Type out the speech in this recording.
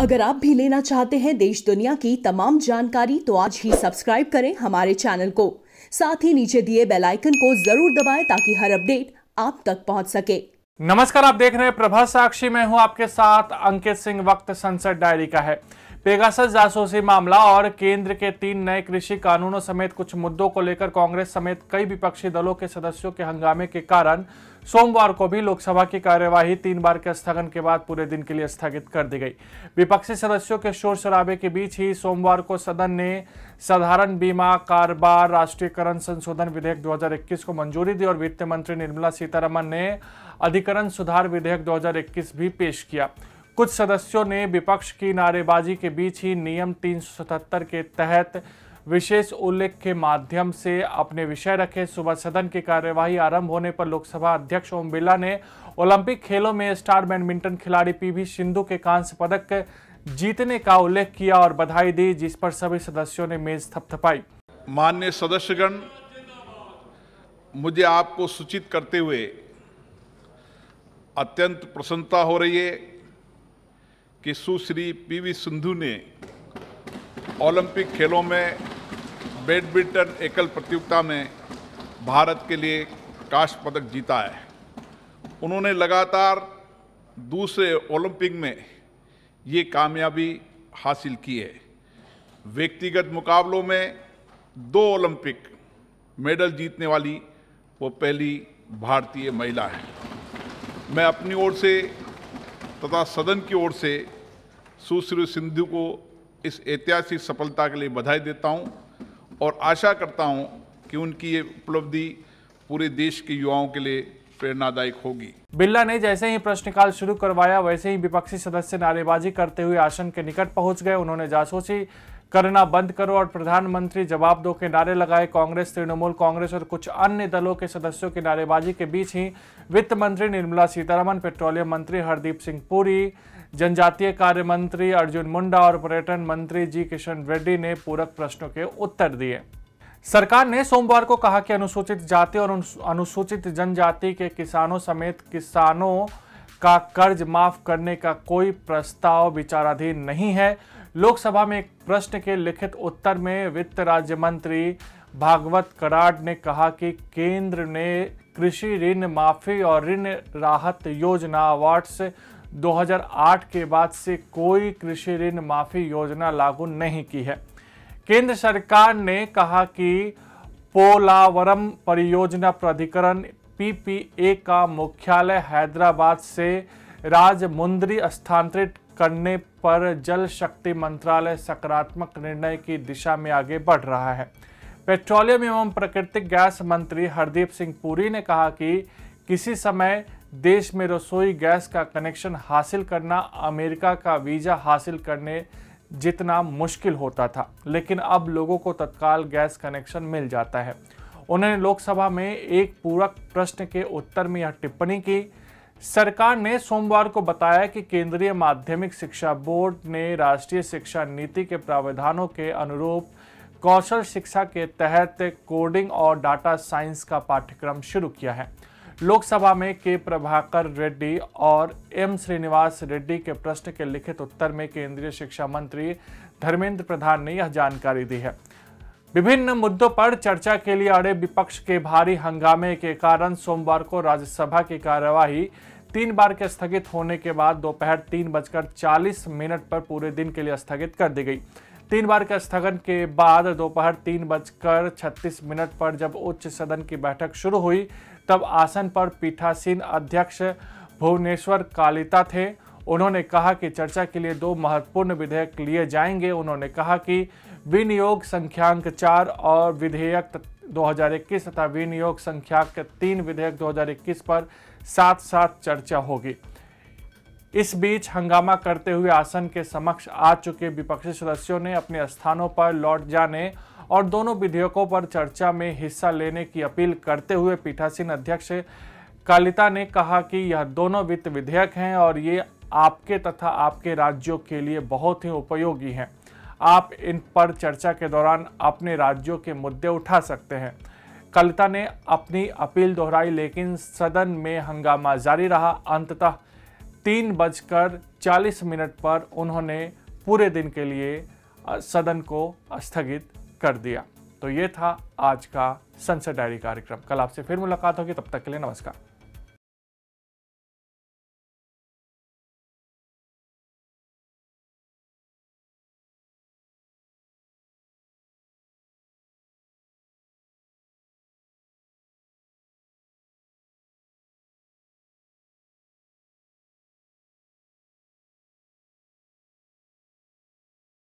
अगर आप भी लेना चाहते हैं देश दुनिया की तमाम जानकारी तो आज ही सब्सक्राइब करें हमारे चैनल को साथ ही नीचे दिए बेल आइकन को जरूर दबाएं ताकि हर अपडेट आप तक पहुंच सके नमस्कार आप देख रहे हैं प्रभा साक्षी मैं हूं आपके साथ अंकित सिंह वक्त संसद डायरी का है पेगासस जासूसी मामला और केंद्र के तीन नए कृषि कानूनों समेत कुछ मुद्दों को लेकर कांग्रेस समेत कई विपक्षी दलों के सदस्यों के हंगामे के कारण सोमवार को भी लोकसभा की कार्यवाही तीन बार के स्थगन के बाद पूरे दिन के लिए स्थगित कर दी गई विपक्षी सदस्यों के शोर शराबे के बीच ही सोमवार को सदन ने साधारण बीमा कारोबार राष्ट्रीयकरण संशोधन विधेयक 2021 को मंजूरी दी और वित्त मंत्री निर्मला सीतारमन ने अधिकरण सुधार विधेयक 2021 भी पेश किया कुछ सदस्यों ने विपक्ष की नारेबाजी के बीच ही नियम 377 के तहत विशेष उल्लेख के माध्यम से अपने विषय रखे सुबह सदन की कार्यवाही आरंभ होने पर लोकसभा अध्यक्ष ओम बिरला ने ओलंपिक खेलों में स्टार बैडमिंटन खिलाड़ी पीवी सिंधु के कांस्य पदक जीतने का उल्लेख किया और बधाई दी जिस पर सभी सदस्यों ने मेज थपथपाई मान्य सदस्यगण मुझे आपको सूचित करते हुए अत्यंत प्रसन्नता हो रही है कि सुश्री पीवी सिंधु ने ओलंपिक खेलों में बैडमिंटन एकल प्रतियोगिता में भारत के लिए कांस्य पदक जीता है उन्होंने लगातार दूसरे ओलंपिक में ये कामयाबी हासिल की है व्यक्तिगत मुकाबलों में दो ओलंपिक मेडल जीतने वाली वो पहली भारतीय महिला है मैं अपनी ओर से तथा सदन की ओर से सुश्री सिंधु को इस ऐतिहासिक सफलता के लिए बधाई देता हूं और आशा करता हूं कि उनकी ये उपलब्धि पूरे देश के युवाओं के लिए प्रेरणादायक होगी बिरला ने जैसे ही प्रश्नकाल शुरू करवाया वैसे ही विपक्षी सदस्य नारेबाजी करते हुए आसन के निकट पहुंच गए उन्होंने जासूसी करना बंद करो और प्रधानमंत्री जवाब दो के नारे लगाए कांग्रेस तृणमूल कांग्रेस और कुछ अन्य दलों के सदस्यों की नारेबाजी के बीच ही वित्त मंत्री निर्मला सीतारमन पेट्रोलियम मंत्री हरदीप सिंह पुरी जनजातीय कार्य मंत्री अर्जुन मुंडा और पर्यटन मंत्री जी किशन रेड्डी ने पूरक प्रश्नों के उत्तर दिए सरकार ने सोमवार को कहा कि अनुसूचित जाति और अनुसूचित जनजाति के किसानों समेत किसानों का कर्ज माफ करने का कोई प्रस्ताव विचाराधीन नहीं है लोकसभा में एक प्रश्न के लिखित उत्तर में वित्त राज्य मंत्री भागवत कराड ने कहा कि केंद्र ने कृषि ऋण माफी और ऋण राहत योजना वर्ष 2008 के बाद से कोई कृषि ऋण माफी योजना लागू नहीं की है केंद्र सरकार ने कहा कि पोलावरम परियोजना प्राधिकरण पीपीए का मुख्यालय हैदराबाद से राजमुंद्री स्थानांतरित करने पर जल शक्ति मंत्रालय सकारात्मक निर्णय की दिशा में आगे बढ़ रहा है पेट्रोलियम एवं प्राकृतिक गैस मंत्री हरदीप सिंह पुरी ने कहा कि किसी समय देश में रसोई गैस का कनेक्शन हासिल करना अमेरिका का वीज़ा हासिल करने जितना मुश्किल होता था लेकिन अब लोगों को तत्काल गैस कनेक्शन मिल जाता है उन्होंने लोकसभा में एक पूरक प्रश्न के उत्तर में यह टिप्पणी की सरकार ने सोमवार को बताया कि केंद्रीय माध्यमिक शिक्षा बोर्ड ने राष्ट्रीय शिक्षा नीति के प्रावधानों के अनुरूप कौशल शिक्षा के तहत कोडिंग और डाटा साइंस का पाठ्यक्रम शुरू किया है लोकसभा में के प्रभाकर रेड्डी और एम श्रीनिवास रेड्डी के प्रश्न के लिखित उत्तर में केंद्रीय शिक्षा मंत्री धर्मेंद्र प्रधान ने यह जानकारी दी है विभिन्न मुद्दों पर चर्चा के लिए अड़े विपक्ष के भारी हंगामे के कारण सोमवार को राज्यसभा की कार्यवाही तीन बार के स्थगित होने के बाद दोपहर तीन बजकर चालीस मिनट पर पूरे दिन के लिए स्थगित कर दी गई तीन बार के स्थगन के बाद दोपहर तीन बजकर छत्तीस मिनट पर जब उच्च सदन की बैठक शुरू हुई तब आसन पर पीठासीन अध्यक्ष भुवनेश्वर कालिता थे उन्होंने कहा कि चर्चा के लिए दो महत्वपूर्ण विधेयक लिए जाएंगे उन्होंने कहा कि विनियोग संख्यांक चार और विधेयक 2021 तथा विनियोग संख्यांक तीन विधेयक 2021 पर साथ साथ चर्चा होगी इस बीच हंगामा करते हुए आसन के समक्ष आ चुके विपक्षी सदस्यों ने अपने स्थानों पर लौट जाने और दोनों विधेयकों पर चर्चा में हिस्सा लेने की अपील करते हुए पीठासीन अध्यक्ष कालिता ने कहा कि यह दोनों वित्त विधेयक हैं और ये आपके तथा आपके राज्यों के लिए बहुत ही उपयोगी हैं आप इन पर चर्चा के दौरान अपने राज्यों के मुद्दे उठा सकते हैं कलिता ने अपनी अपील दोहराई लेकिन सदन में हंगामा जारी रहा अंततः तीन बजकर चालीस मिनट पर उन्होंने पूरे दिन के लिए सदन को स्थगित कर दिया तो ये था आज का संसद डायरी कार्यक्रम कल आपसे फिर मुलाकात होगी तब तक के लिए नमस्कार